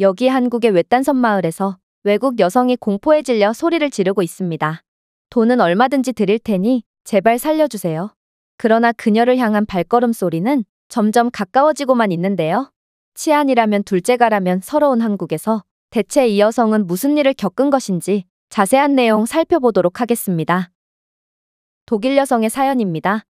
여기 한국의 외딴섬 마을에서 외국 여성이 공포에 질려 소리를 지르고 있습니다. 돈은 얼마든지 드릴 테니 제발 살려주세요. 그러나 그녀를 향한 발걸음 소리는 점점 가까워지고만 있는데요. 치안이라면 둘째가라면 서러운 한국에서 대체 이 여성은 무슨 일을 겪은 것인지 자세한 내용 살펴보도록 하겠습니다. 독일 여성의 사연입니다.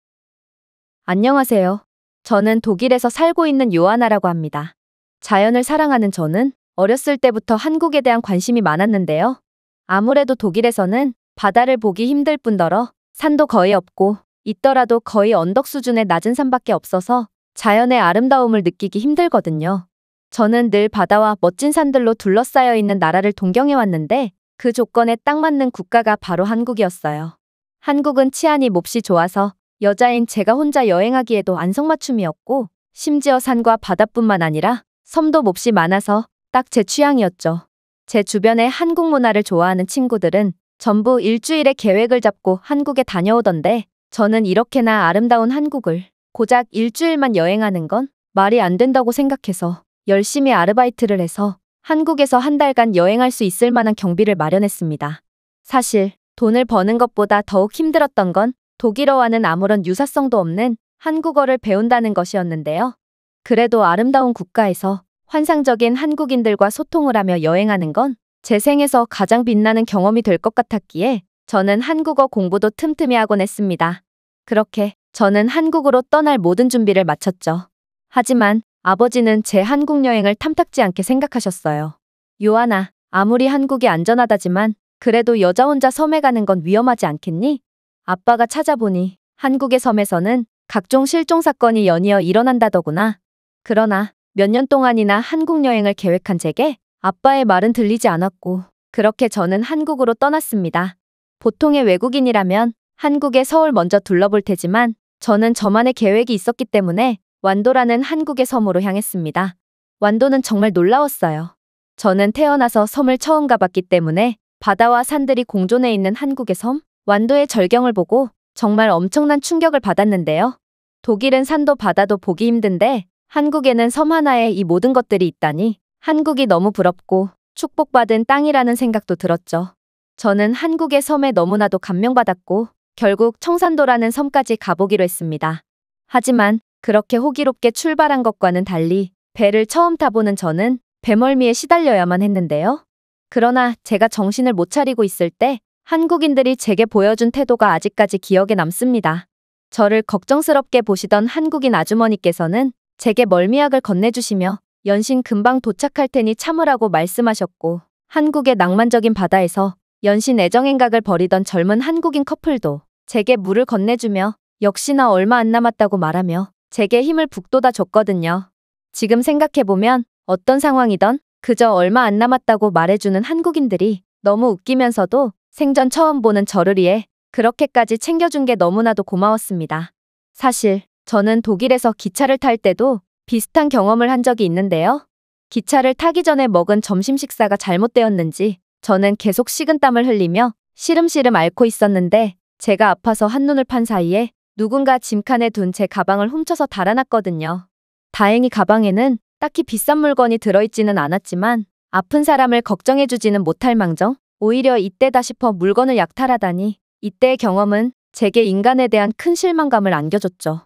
안녕하세요. 저는 독일에서 살고 있는 요하나라고 합니다. 자연을 사랑하는 저는 어렸을 때부터 한국에 대한 관심이 많았는데요. 아무래도 독일에서는 바다를 보기 힘들 뿐더러 산도 거의 없고 있더라도 거의 언덕 수준의 낮은 산밖에 없어서 자연의 아름다움을 느끼기 힘들거든요. 저는 늘 바다와 멋진 산들로 둘러싸여 있는 나라를 동경해 왔는데 그 조건에 딱 맞는 국가가 바로 한국이었어요. 한국은 치안이 몹시 좋아서 여자인 제가 혼자 여행하기에도 안성맞춤이었고 심지어 산과 바다뿐만 아니라 섬도 몹시 많아서 딱제 취향이었죠. 제 주변의 한국 문화를 좋아하는 친구들은 전부 일주일의 계획을 잡고 한국에 다녀오던데 저는 이렇게나 아름다운 한국을 고작 일주일만 여행하는 건 말이 안 된다고 생각해서 열심히 아르바이트를 해서 한국에서 한 달간 여행할 수 있을 만한 경비를 마련했습니다. 사실 돈을 버는 것보다 더욱 힘들었던 건 독일어와는 아무런 유사성도 없는 한국어를 배운다는 것이었는데요. 그래도 아름다운 국가에서 환상적인 한국인들과 소통을 하며 여행하는 건 제 생에서 가장 빛나는 경험이 될 것 같았기에 저는 한국어 공부도 틈틈이 하곤 했습니다. 그렇게 저는 한국으로 떠날 모든 준비를 마쳤죠. 하지만 아버지는 제 한국 여행을 탐탁지 않게 생각하셨어요. 요하나, 아무리 한국이 안전하다지만 그래도 여자 혼자 섬에 가는 건 위험하지 않겠니? 아빠가 찾아보니 한국의 섬에서는 각종 실종 사건이 연이어 일어난다더구나. 그러나 몇년 동안이나 한국 여행을 계획한 제게 아빠의 말은 들리지 않았고 그렇게 저는 한국으로 떠났습니다. 보통의 외국인이라면 한국의 서울 먼저 둘러볼 테지만 저는 저만의 계획이 있었기 때문에 완도라는 한국의 섬으로 향했습니다. 완도는 정말 놀라웠어요. 저는 태어나서 섬을 처음 가봤기 때문에 바다와 산들이 공존해 있는 한국의 섬, 완도의 절경을 보고 정말 엄청난 충격을 받았는데요. 독일은 산도 바다도 보기 힘든데 한국에는 섬 하나에 이 모든 것들이 있다니 한국이 너무 부럽고 축복받은 땅이라는 생각도 들었죠. 저는 한국의 섬에 너무나도 감명받았고 결국 청산도라는 섬까지 가보기로 했습니다. 하지만 그렇게 호기롭게 출발한 것과는 달리 배를 처음 타보는 저는 배멀미에 시달려야만 했는데요. 그러나 제가 정신을 못 차리고 있을 때 한국인들이 제게 보여준 태도가 아직까지 기억에 남습니다. 저를 걱정스럽게 보시던 한국인 아주머니께서는 제게 멀미약을 건네주시며 연신 금방 도착할 테니 참으라고 말씀하셨고 한국의 낭만적인 바다에서 연신 애정행각을 벌이던 젊은 한국인 커플도 제게 물을 건네주며 역시나 얼마 안 남았다고 말하며 제게 힘을 북돋아 줬거든요. 지금 생각해보면 어떤 상황이던 그저 얼마 안 남았다고 말해주는 한국인들이 너무 웃기면서도 생전 처음 보는 저를 위해 그렇게까지 챙겨준 게 너무나도 고마웠습니다. 사실 저는 독일에서 기차를 탈 때도 비슷한 경험을 한 적이 있는데요. 기차를 타기 전에 먹은 점심 식사가 잘못되었는지 저는 계속 식은땀을 흘리며 시름시름 앓고 있었는데 제가 아파서 한눈을 판 사이에 누군가 짐칸에 둔 제 가방을 훔쳐서 달아났거든요. 다행히 가방에는 딱히 비싼 물건이 들어있지는 않았지만 아픈 사람을 걱정해주지는 못할 망정 오히려 이때다 싶어 물건을 약탈하다니 이때의 경험은 제게 인간에 대한 큰 실망감을 안겨줬죠.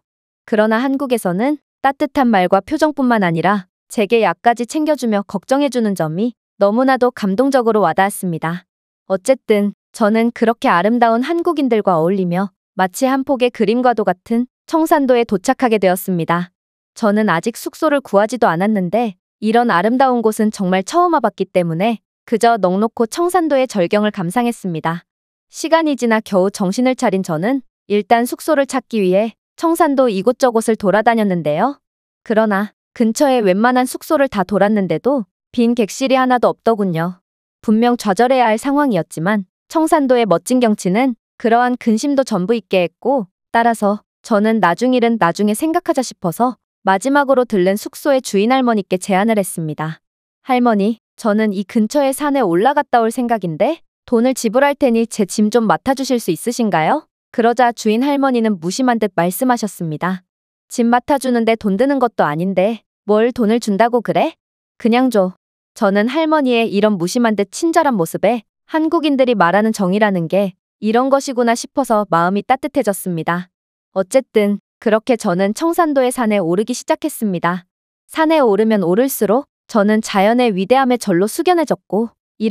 그러나 한국에서는 따뜻한 말과 표정뿐만 아니라 제게 약까지 챙겨주며 걱정해주는 점이 너무나도 감동적으로 와닿았습니다. 어쨌든 저는 그렇게 아름다운 한국인들과 어울리며 마치 한 폭의 그림과도 같은 청산도에 도착하게 되었습니다. 저는 아직 숙소를 구하지도 않았는데 이런 아름다운 곳은 정말 처음 와봤기 때문에 그저 넉넉고 청산도의 절경을 감상했습니다. 시간이 지나 겨우 정신을 차린 저는 일단 숙소를 찾기 위해 청산도 이곳저곳을 돌아다녔는데요. 그러나 근처에 웬만한 숙소를 다 돌았는데도 빈 객실이 하나도 없더군요. 분명 좌절해야 할 상황이었지만 청산도의 멋진 경치는 그러한 근심도 전부 있게 했고 따라서 저는 나중 일은 나중에 생각하자 싶어서 마지막으로 들른 숙소의 주인 할머니께 제안을 했습니다. 할머니, 저는 이 근처의 산에 올라갔다 올 생각인데 돈을 지불할 테니 제 짐 좀 맡아주실 수 있으신가요? 그러자 주인 할머니는 무심한 듯 말씀하셨습니다. 집 맡아주는데 돈 드는 것도 아닌데 뭘 돈을 준다고 그래? 그냥 줘. 저는 할머니의 이런 무심한 듯 친절한 모습에 한국인들이 말하는 정이라는 게 이런 것이구나 싶어서 마음이 따뜻해졌습니다. 어쨌든 그렇게 저는 청산도의 산에 오르기 시작했습니다. 산에 오르면 오를수록 저는 자연의 위대함에 절로 숙연해졌고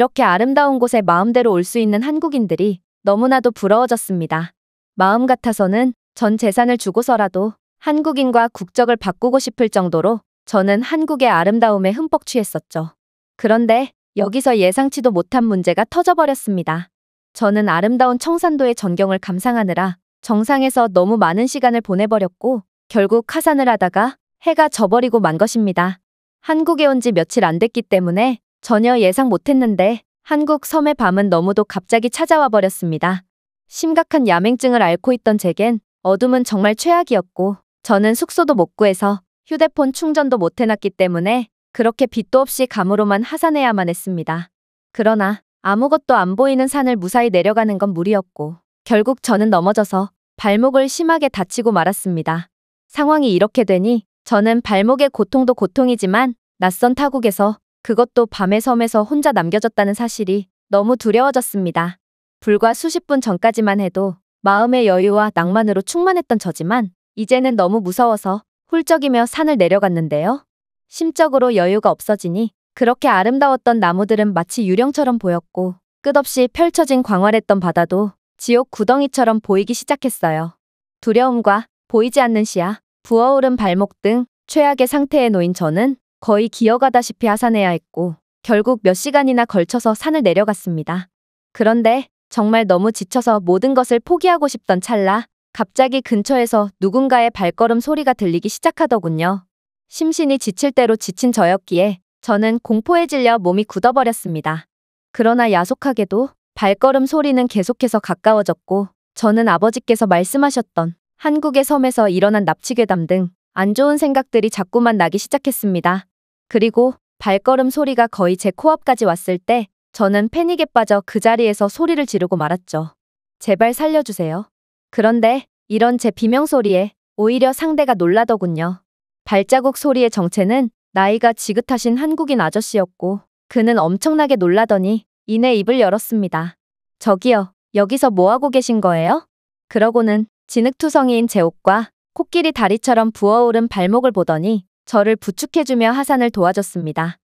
이렇게 아름다운 곳에 마음대로 올 수 있는 한국인들이 너무나도 부러워졌습니다. 마음 같아서는 전 재산을 주고서라도 한국인과 국적을 바꾸고 싶을 정도로 저는 한국의 아름다움에 흠뻑 취했었죠. 그런데 여기서 예상치도 못한 문제가 터져버렸습니다. 저는 아름다운 청산도의 전경을 감상하느라 정상에서 너무 많은 시간을 보내버렸고 결국 하산을 하다가 해가 져버리고 만 것입니다. 한국에 온 지 며칠 안 됐기 때문에 전혀 예상 못했는데 한국 섬의 밤은 너무도 갑자기 찾아와 버렸습니다. 심각한 야맹증을 앓고 있던 제겐 어둠은 정말 최악이었고 저는 숙소도 못 구해서 휴대폰 충전도 못 해놨기 때문에 그렇게 빛도 없이 감으로만 하산해야만 했습니다. 그러나 아무것도 안 보이는 산을 무사히 내려가는 건 무리였고 결국 저는 넘어져서 발목을 심하게 다치고 말았습니다. 상황이 이렇게 되니 저는 발목의 고통도 고통이지만 낯선 타국에서 그것도 밤의 섬에서 혼자 남겨졌다는 사실이 너무 두려워졌습니다. 불과 수십 분 전까지만 해도 마음의 여유와 낭만으로 충만했던 저지만 이제는 너무 무서워서 훌쩍이며 산을 내려갔는데요. 심적으로 여유가 없어지니 그렇게 아름다웠던 나무들은 마치 유령처럼 보였고 끝없이 펼쳐진 광활했던 바다도 지옥 구덩이처럼 보이기 시작했어요. 두려움과 보이지 않는 시야, 부어오른 발목 등 최악의 상태에 놓인 저는 거의 기어가다시피 하산해야 했고 결국 몇 시간이나 걸쳐서 산을 내려갔습니다. 그런데 정말 너무 지쳐서 모든 것을 포기하고 싶던 찰나 갑자기 근처에서 누군가의 발걸음 소리가 들리기 시작하더군요. 심신이 지칠 대로 지친 저였기에 저는 공포에 질려 몸이 굳어버렸습니다. 그러나 야속하게도 발걸음 소리는 계속해서 가까워졌고 저는 아버지께서 말씀하셨던 한국의 섬에서 일어난 납치괴담 등 안 좋은 생각들이 자꾸만 나기 시작했습니다. 그리고 발걸음 소리가 거의 제 코앞까지 왔을 때 저는 패닉에 빠져 그 자리에서 소리를 지르고 말았죠. 제발 살려주세요. 그런데 이런 제 비명소리에 오히려 상대가 놀라더군요. 발자국 소리의 정체는 나이가 지긋하신 한국인 아저씨였고 그는 엄청나게 놀라더니 이내 입을 열었습니다. 저기요, 여기서 뭐하고 계신 거예요? 그러고는 진흙투성이인 제 옷과 코끼리 다리처럼 부어오른 발목을 보더니 저를 부축해주며 하산을 도와줬습니다.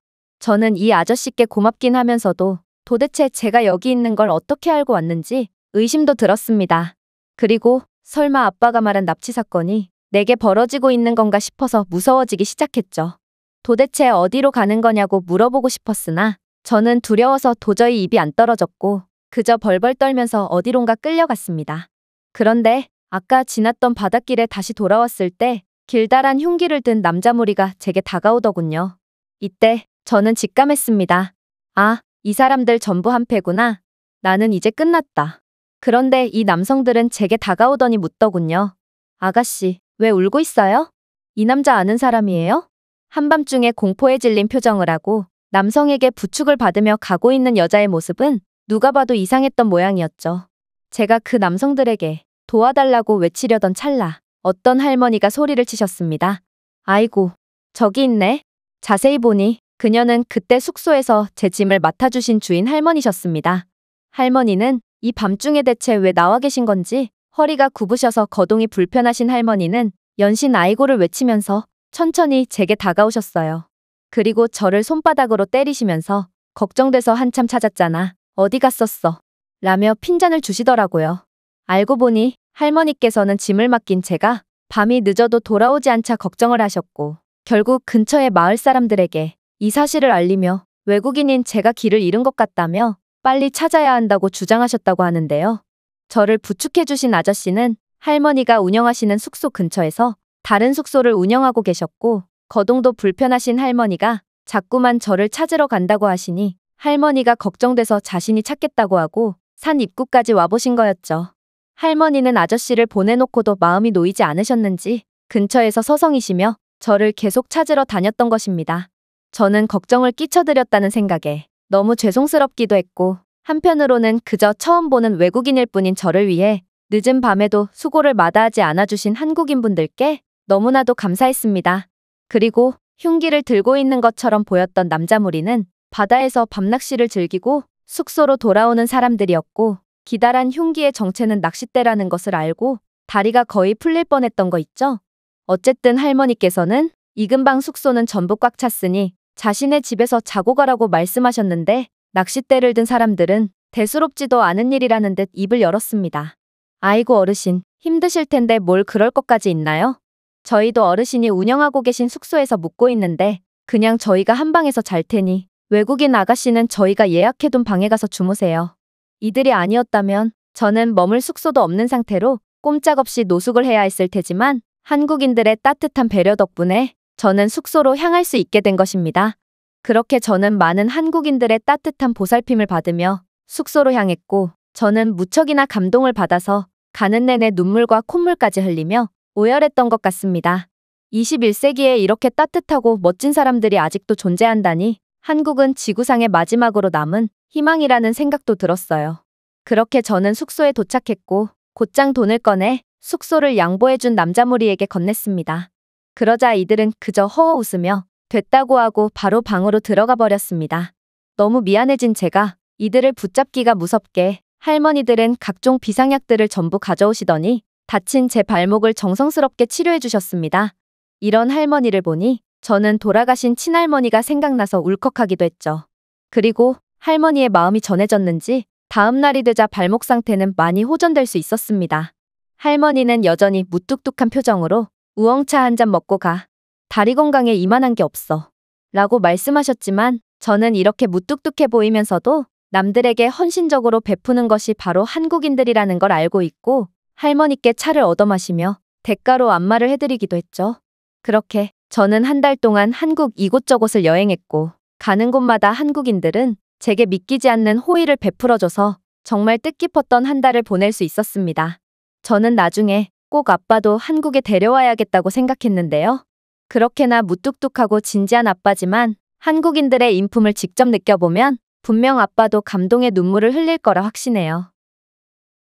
저는 이 아저씨께 고맙긴 하면서도 도대체 제가 여기 있는 걸 어떻게 알고 왔는지 의심도 들었습니다. 그리고 설마 아빠가 말한 납치 사건이 내게 벌어지고 있는 건가 싶어서 무서워지기 시작했죠. 도대체 어디로 가는 거냐고 물어보고 싶었으나 저는 두려워서 도저히 입이 안 떨어졌고 그저 벌벌 떨면서 어디론가 끌려갔습니다. 그런데 아까 지났던 바닷길에 다시 돌아왔을 때 길다란 흉기를 든 남자 무리가 제게 다가오더군요. 이때 저는 직감했습니다. 아, 이 사람들 전부 한패구나. 나는 이제 끝났다. 그런데 이 남성들은 제게 다가오더니 묻더군요. 아가씨, 왜 울고 있어요? 이 남자 아는 사람이에요? 한밤중에 공포에 질린 표정을 하고 남성에게 부축을 받으며 가고 있는 여자의 모습은 누가 봐도 이상했던 모양이었죠. 제가 그 남성들에게 도와달라고 외치려던 찰나 어떤 할머니가 소리를 치셨습니다. 아이고, 저기 있네. 자세히 보니 그녀는 그때 숙소에서 제 짐을 맡아주신 주인 할머니셨습니다. 할머니는 이 밤중에 대체 왜 나와 계신 건지 허리가 굽으셔서 거동이 불편하신 할머니는 연신 아이고를 외치면서 천천히 제게 다가오셨어요. 그리고 저를 손바닥으로 때리시면서 걱정돼서 한참 찾았잖아. 어디 갔었어. 라며 핀잔을 주시더라고요. 알고 보니 할머니께서는 짐을 맡긴 제가 밤이 늦어도 돌아오지 않자 걱정을 하셨고 결국 근처의 마을 사람들에게 이 사실을 알리며 외국인인 제가 길을 잃은 것 같다며 빨리 찾아야 한다고 주장하셨다고 하는데요. 저를 부축해 주신 아저씨는 할머니가 운영하시는 숙소 근처에서 다른 숙소를 운영하고 계셨고 거동도 불편하신 할머니가 자꾸만 저를 찾으러 간다고 하시니 할머니가 걱정돼서 자신이 찾겠다고 하고 산 입구까지 와보신 거였죠. 할머니는 아저씨를 보내놓고도 마음이 놓이지 않으셨는지 근처에서 서성이시며 저를 계속 찾으러 다녔던 것입니다. 저는 걱정을 끼쳐드렸다는 생각에 너무 죄송스럽기도 했고 한편으로는 그저 처음 보는 외국인일 뿐인 저를 위해 늦은 밤에도 수고를 마다하지 않아주신 한국인분들께 너무나도 감사했습니다. 그리고 흉기를 들고 있는 것처럼 보였던 남자 무리는 바다에서 밤낚시를 즐기고 숙소로 돌아오는 사람들이었고 기다란 흉기의 정체는 낚싯대라는 것을 알고 다리가 거의 풀릴 뻔했던 거 있죠? 어쨌든 할머니께서는 이금방 숙소는 전부 꽉 찼으니 자신의 집에서 자고 가라고 말씀하셨는데 낚싯대를 든 사람들은 대수롭지도 않은 일이라는 듯 입을 열었습니다. 아이고 어르신, 힘드실 텐데 뭘 그럴 것까지 있나요? 저희도 어르신이 운영하고 계신 숙소에서 묵고 있는데 그냥 저희가 한 방에서 잘 테니 외국인 아가씨는 저희가 예약해둔 방에 가서 주무세요. 이들이 아니었다면 저는 머물 숙소도 없는 상태로 꼼짝없이 노숙을 해야 했을 테지만 한국인들의 따뜻한 배려 덕분에 저는 숙소로 향할 수 있게 된 것입니다. 그렇게 저는 많은 한국인들의 따뜻한 보살핌을 받으며 숙소로 향했고 저는 무척이나 감동을 받아서 가는 내내 눈물과 콧물까지 흘리며 오열했던 것 같습니다. 21세기에 이렇게 따뜻하고 멋진 사람들이 아직도 존재한다니 한국은 지구상의 마지막으로 남은 희망이라는 생각도 들었어요. 그렇게 저는 숙소에 도착했고 곧장 돈을 꺼내 숙소를 양보해준 남자무리에게 건넸습니다. 그러자 이들은 그저 허허 웃으며 됐다고 하고 바로 방으로 들어가 버렸습니다. 너무 미안해진 제가 이들을 붙잡기가 무섭게 할머니들은 각종 비상약들을 전부 가져오시더니 다친 제 발목을 정성스럽게 치료해 주셨습니다. 이런 할머니를 보니 저는 돌아가신 친할머니가 생각나서 울컥하기도 했죠. 그리고 할머니의 마음이 전해졌는지 다음 날이 되자 발목 상태는 많이 호전될 수 있었습니다. 할머니는 여전히 무뚝뚝한 표정으로 우엉차 한 잔 먹고 가. 다리 건강에 이만한 게 없어. 라고 말씀하셨지만 저는 이렇게 무뚝뚝해 보이면서도 남들에게 헌신적으로 베푸는 것이 바로 한국인들이라는 걸 알고 있고 할머니께 차를 얻어 마시며 대가로 안마를 해드리기도 했죠. 그렇게 저는 한 달 동안 한국 이곳저곳을 여행했고 가는 곳마다 한국인들은 제게 믿기지 않는 호의를 베풀어줘서 정말 뜻깊었던 한 달을 보낼 수 있었습니다. 저는 나중에 꼭 아빠도 한국에 데려와야겠다고 생각했는데요. 그렇게나 무뚝뚝하고 진지한 아빠지만 한국인들의 인품을 직접 느껴보면 분명 아빠도 감동의 눈물을 흘릴 거라 확신해요.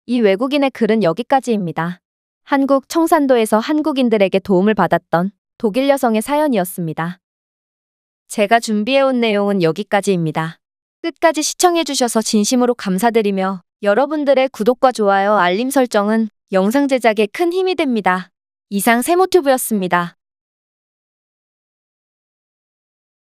이 외국인의 글은 여기까지입니다. 한국 청산도에서 한국인들에게 도움을 받았던 독일 여성의 사연이었습니다. 제가 준비해온 내용은 여기까지입니다. 끝까지 시청해주셔서 진심으로 감사드리며 여러분들의 구독과 좋아요, 알림 설정은 영상 제작에 큰 힘이 됩니다. 이상 세모튜브였습니다.